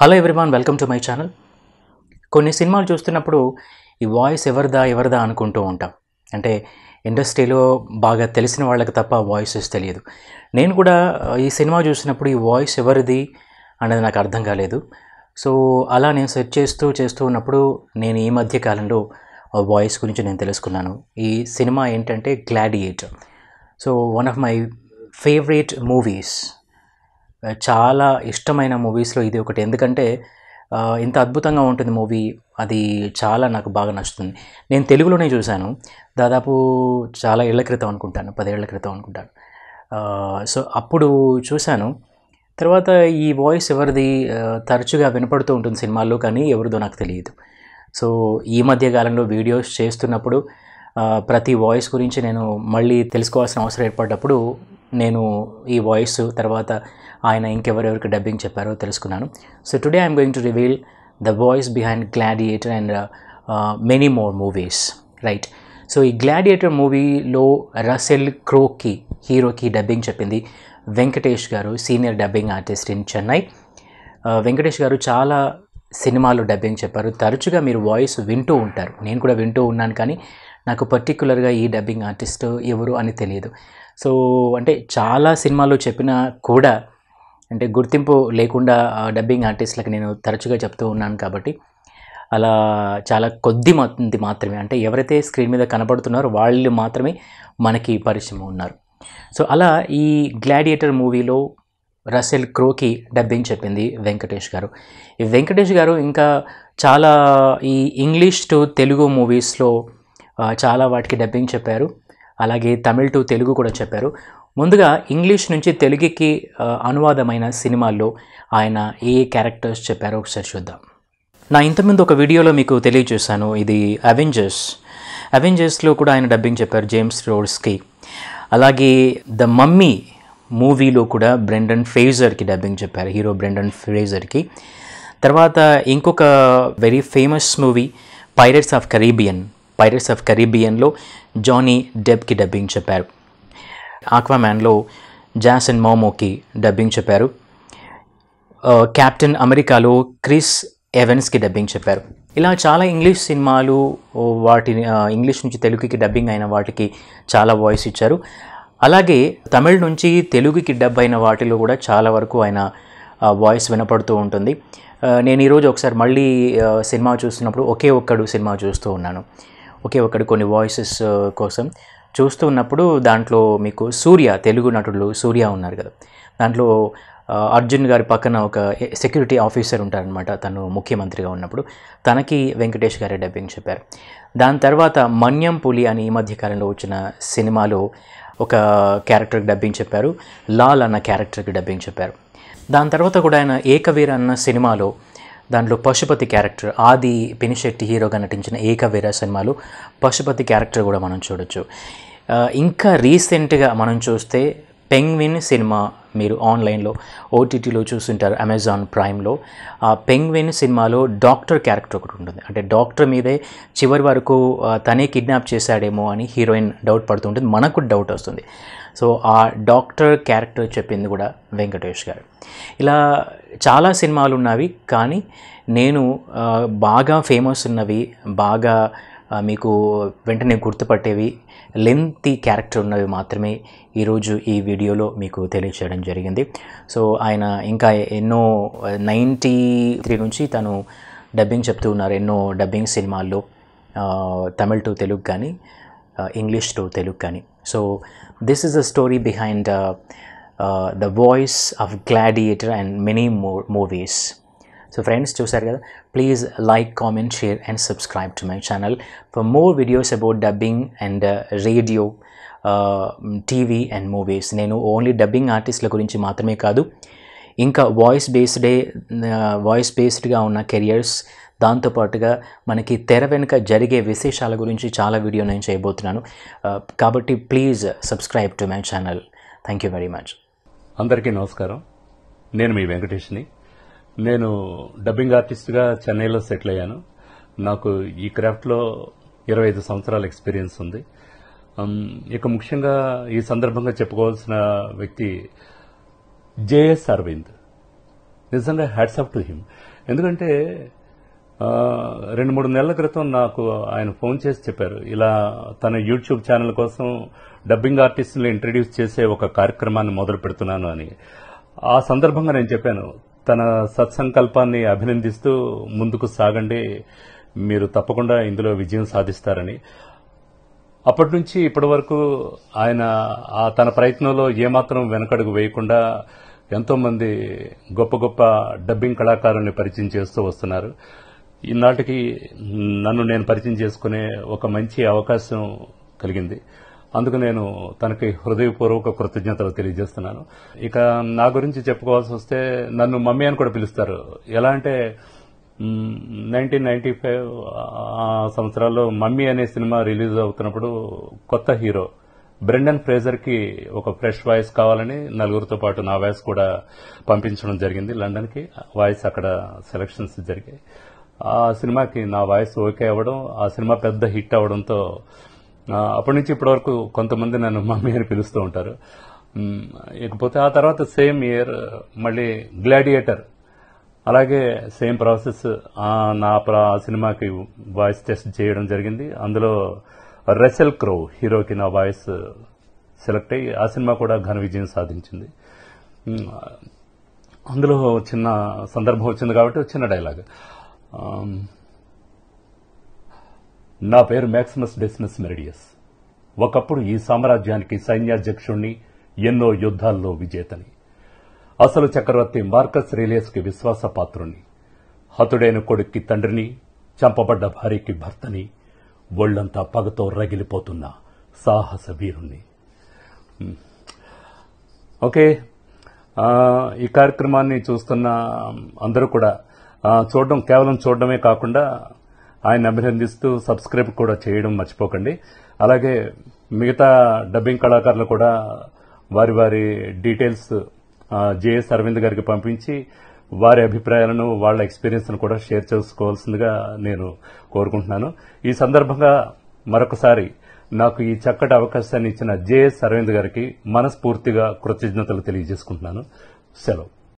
hello everyone welcome to my channel కొన్ని సినిమాలు చూస్తున్నప్పుడు ఈ వాయిస్ ఎవరిదా ఎవరిదా అనుకుంటూ ఉంటాం అంటే ఇండస్ట్రీలో బాగా తెలిసిన వాళ్ళకి తప్ప వాయిసెస్ తెలియదు నేను కూడా ఈ సినిమా చూసినప్పుడు ఈ వాయిస్ ఎవరిది అనేది నాకు అర్థం కాలేదు సో అలా నేను సెర్చ్ చేస్తూ చేస్తూ ఉన్నప్పుడు నేను ఈ మధ్య కాలంలో వాయిస్ గురించి నేను తెలుసుకున్నాను ఈ సినిమా ఏంటంటే Gladiator so one of my favourite movies చాలా ఇష్టమైన మూవీస్లో ఇది ఒకటి ఎందుకంటే ఇంత అద్భుతంగా ఉంటుంది మూవీ అది చాలా నాకు బాగా నచ్చుతుంది నేను తెలుగులోనే చూశాను దాదాపు చాలా ఏళ్ల క్రితం అనుకుంటాను పదేళ్ల క్రితం అనుకుంటాను సో అప్పుడు చూశాను తర్వాత ఈ వాయిస్ ఎవరిది తరచుగా వినపడుతూ ఉంటుంది సినిమాల్లో కానీ ఎవరిదో నాకు తెలియదు సో ఈ మధ్య కాలంలో వీడియోస్ చేస్తున్నప్పుడు ప్రతి వాయిస్ గురించి నేను మళ్ళీ తెలుసుకోవాల్సిన అవసరం ఏర్పడ్డప్పుడు నేను ఈ వాయిస్ తర్వాత ఆయన ఇంకెవరెవరికి డబ్బింగ్ చెప్పారో తెలుసుకున్నాను so today I'm going to reveal the voice behind Gladiator and many more movies right so ఈ గ్లాడియేటర్ మూవీలో రసెల్ క్రోకి హీరోకి డబ్బింగ్ చెప్పింది Venkatesh garu senior dubbing artist in Chennai Venkatesh garu చాలా సినిమాలు డబ్బింగ్ చెప్పారు తరచుగా మీరు వాయిస్ వింటూ ఉంటారు నేను కూడా వింటూ ఉన్నాను కానీ నాకు పర్టికులర్గా ఈ డబ్బింగ్ ఆర్టిస్ట్ ఎవరు అని తెలియదు సో అంటే చాలా సినిమాలు చెప్పినా కూడా అంటే గుర్తింపు లేకుండా డబ్బింగ్ ఆర్టిస్ట్లకు నేను తరచుగా చెప్తూ ఉన్నాను కాబట్టి అలా చాలా కొద్ది మంది మాత్రమే అంటే ఎవరైతే స్క్రీన్ మీద కనబడుతున్నారో వాళ్ళు మాత్రమే మనకి పరిచయం ఉన్నారు సో అలా ఈ గ్లాడియేటర్ మూవీలో రసెల్ క్రోకి డబ్బింగ్ చెప్పింది వెంకటేష్ గారు ఈ వెంకటేష్ గారు ఇంకా చాలా ఈ ఇంగ్లీష్ టు తెలుగు మూవీస్లో చాలా వాటికి డబ్బింగ్ చెప్పారు అలాగే తమిళ్ టు తెలుగు కూడా చెప్పారు ముందుగా ఇంగ్లీష్ నుంచి తెలుగుకి అనువాదమైన సినిమాల్లో ఆయన ఏ క్యారెక్టర్స్ చెప్పారో ఒకసారి చూద్దాం నా ఇంతకుముందు ఒక వీడియోలో మీకు తెలియజేశాను ఇది అవెంజర్స్ అవెంజర్స్లో కూడా ఆయన డబ్బింగ్ చెప్పారు జేమ్స్ రోడ్స్కి అలాగే ద మమ్మీ మూవీలో కూడా బ్రెండన్ ఫ్రేజర్కి డబ్బింగ్ చెప్పారు హీరో బ్రెండన్ ఫ్రేజర్కి తర్వాత ఇంకొక very famous movie pirates of Caribbean pirates of కరీబియన్లో జానీ డెబ్కి డబ్బింగ్ చెప్పారు ఆక్వామ్యాన్లో జాస్ అండ్ మోమోకి డబ్బింగ్ చెప్పారు క్యాప్టెన్ అమెరికాలో క్రిస్ ఎవెన్స్కి డబ్బింగ్ చెప్పారు ఇలా చాలా ఇంగ్లీష్ సినిమాలు uh, వాటిని ఇంగ్లీష్ uh, నుంచి తెలుగుకి డబ్బింగ్ అయిన వాటికి చాలా వాయిస్ ఇచ్చారు అలాగే తమిళ్ నుంచి తెలుగుకి డబ్ అయిన వాటిలో కూడా చాలా వరకు ఆయన వాయిస్ uh, వినపడుతూ ఉంటుంది నేను ఈరోజు ఒకసారి మళ్ళీ సినిమా చూస్తున్నప్పుడు ఒకే ఒక్కడు సినిమా చూస్తూ ఉన్నాను ఒకే ఒకటి కొన్ని వాయిసెస్ uh, కోసం చూస్తూ ఉన్నప్పుడు దాంట్లో మీకు సూర్య తెలుగు నటుడు సూర్య ఉన్నారు కదా దాంట్లో uh, అర్జున్ గారి పక్కన ఒక సెక్యూరిటీ ఆఫీసర్ ఉంటారనమాట తను ముఖ్యమంత్రిగా ఉన్నప్పుడు తనకి వెంకటేష్ గారే డబ్బింగ్ చెప్పారు దాని తర్వాత మన్యం పులి అని ఈ మధ్యకాలంలో వచ్చిన సినిమాలో ఒక క్యారెక్టర్కి డబ్బింగ్ చెప్పారు లాల్ అన్న క్యారెక్టర్కి డబ్బింగ్ చెప్పారు దాని తర్వాత కూడా ఆయన ఏకవీర అన్న సినిమాలో దాంట్లో పశుపతి క్యారెక్టర్ ఆది పినిశెట్టి హీరోగా నటించిన ఏకవీర సినిమాలు పశుపతి క్యారెక్టర్ కూడా మనం చూడొచ్చు ఇంకా రీసెంట్గా మనం చూస్తే పెంగ్విన్ సినిమా మీరు ఆన్లైన్లో ఓటీటీలో చూస్తుంటారు అమెజాన్ ప్రైమ్లో ఆ పెంగ్విన్ సినిమాలో డాక్టర్ క్యారెక్టర్ ఒకటి ఉంటుంది అంటే డాక్టర్ మీదే చివరి వరకు తనే కిడ్నాప్ చేశాడేమో అని హీరోయిన్ డౌట్ పడుతుంటుంది మనకు డౌట్ వస్తుంది సో ఆ డాక్టర్ క్యారెక్టర్ చెప్పింది కూడా వెంకటేష్ గారు ఇలా చాలా సినిమాలు ఉన్నవి కానీ నేను బాగా ఫేమస్ ఉన్నవి బాగా మీకు వెంటనే గుర్తుపట్టేవి లెంతీ క్యారెక్టర్ ఉన్నవి మాత్రమే ఈరోజు ఈ వీడియోలో మీకు తెలియచేయడం జరిగింది సో ఆయన ఇంకా ఎన్నో నైంటీ త్రీ నుంచి తను డబ్బింగ్ చెప్తూ ఉన్నారు ఎన్నో డబ్బింగ్ సినిమాల్లో తమిళ్ టు తెలుగు కానీ ఇంగ్లీష్ టు తెలుగు కానీ so this is the story behind the voice of Gladiator and many more movies so friends చూసారు కదా please like comment share and subscribe to my channel for more videos about dubbing and radio TV and movies నేను only dubbing ఆర్టిస్టుల గురించి మాత్రమే కాదు ఇంకా voice బేస్డే voice బేస్డ్గా ఉన్న careers దాంతోపాటుగా మనకి తెర వెనుక జరిగే విశేషాల గురించి చాలా వీడియో నేను చేయబోతున్నాను కాబట్టి please subscribe to my channel thank you very much అందరికీ నమస్కారం నేను మీ వెంకటేష్ని నేను డబ్బింగ్ ఆర్టిస్ట్గా చెన్నైలో సెటిల్ అయ్యాను నాకు ఈ క్రాఫ్ట్లో ఇరవై ఐదు సంవత్సరాల ఎక్స్పీరియన్స్ ఉంది um, ఇక ముఖ్యంగా ఈ సందర్భంగా చెప్పుకోవాల్సిన వ్యక్తి జేఎస్ అరవింద్ నిజంగా హ్యాట్స్ ఆఫ్ టు హిమ్ ఎందుకంటే రెండు మూడు నెలల క్రితం నాకు ఆయన ఫోన్ చేసి చెప్పారు ఇలా తన యూట్యూబ్ ఛానల్ కోసం డబ్బింగ్ ఆర్టిస్టులు ఇంట్రడ్యూస్ చేసే ఒక కార్యక్రమాన్ని మొదలు పెడుతున్నాను అని ఆ సందర్భంగా నేను చెప్పాను తన సత్సంకల్పాన్ని అభినందిస్తూ ముందుకు సాగండి మీరు తప్పకుండా ఇందులో విజయం సాధిస్తారని అప్పటి నుంచి ఇప్పటి వరకు ఆయన తన ప్రయత్నంలో ఏమాత్రం వెనకడుగు వేయకుండా ఎంతోమంది గొప్ప గొప్ప డబ్బింగ్ కళాకారుల్ని పరిచయం చేస్తూ వస్తున్నారు ఈనాటికి నన్ను నేను పరిచయం చేసుకునే ఒక మంచి అవకాశం కలిగింది అందుకు నేను తనకి హృదయపూర్వక కృతజ్ఞతలు తెలియజేస్తున్నాను ఇక నా గురించి చెప్పుకోవాల్సి వస్తే నన్ను మమ్మీ అని కూడా పిలుస్తారు ఎలా అంటే నైన్టీన్ నైన్టీ ఫైవ్ సంవత్సరాల్లో మమ్మీ అనే సినిమా రిలీజ్ అవుతున్నప్పుడు కొత్త హీరో బ్రెండన్ ఫ్రేజర్కి ఒక ఫ్రెష్ వాయిస్ కావాలని నలుగురితో పాటు నా వాయిస్ కూడా పంపించడం జరిగింది లండన్కి వాయిస్ అక్కడ సెలక్షన్స్ జరిగాయి ఆ సినిమాకి నా వాయిస్ ఓకే అవ్వడం ఆ సినిమా పెద్ద హిట్ అవడంతో అప్పటి నుంచి ఇప్పటి వరకు కొంతమంది నన్ను మమ్మీ అని పిలుస్తూ ఉంటారు ఇకపోతే ఆ తర్వాత సేమ్ ఇయర్ మళ్ళీ గ్లాడియేటర్ అలాగే సేమ్ ప్రాసెస్ నా ఆ సినిమాకి వాయిస్ టెస్ట్ చేయడం జరిగింది అందులో రెసెల్ క్రో హీరోకి నా వాయిస్ సెలెక్ట్ అయ్యి ఆ సినిమా కూడా ఘన విజయం సాధించింది అందులో చిన్న సందర్భం వచ్చింది కాబట్టి చిన్న డైలాగ్ నా పేరు మ్యాక్సిమస్ డెస్మస్ మెరిడియస్ ఒకప్పుడు ఈ సామ్రాజ్యానికి సైన్యాధ్యక్షుణ్ణి ఎన్నో యుద్ధాల్లో విజేతని అసలు చక్రవర్తి మార్కస్ విశ్వాస విశ్వాసపాత్రుణ్ణి హతుడైన కొడుక్కి తండ్రిని చంపబడ్డ భార్యకి భర్తని ఒళ్లంతా పగతో రగిలిపోతున్న సాహస వీరుణ్ణి ఓకే ఈ కార్యక్రమాన్ని చూస్తున్న అందరూ కూడా చూడడం కేవలం చూడడమే కాకుండా ఆయన అభినందిస్తూ సబ్స్క్రైబ్ కూడా చేయడం మర్చిపోకండి అలాగే మిగతా డబ్బింగ్ కళాకారులు కూడా వారి వారి డీటెయిల్స్ జేఎస్ అరవింద్ గారికి పంపించి వారి అభిప్రాయాలను వాళ్ళ ఎక్స్పీరియన్స్ను కూడా షేర్ చేసుకోవాల్సిందిగా నేను కోరుకుంటున్నాను ఈ సందర్భంగా మరొకసారి నాకు ఈ చక్కటి అవకాశాన్ని ఇచ్చిన జేఎస్ అరవింద్ గారికి మనస్ఫూర్తిగా కృతజ్ఞతలు తెలియజేసుకుంటున్నాను సెలవు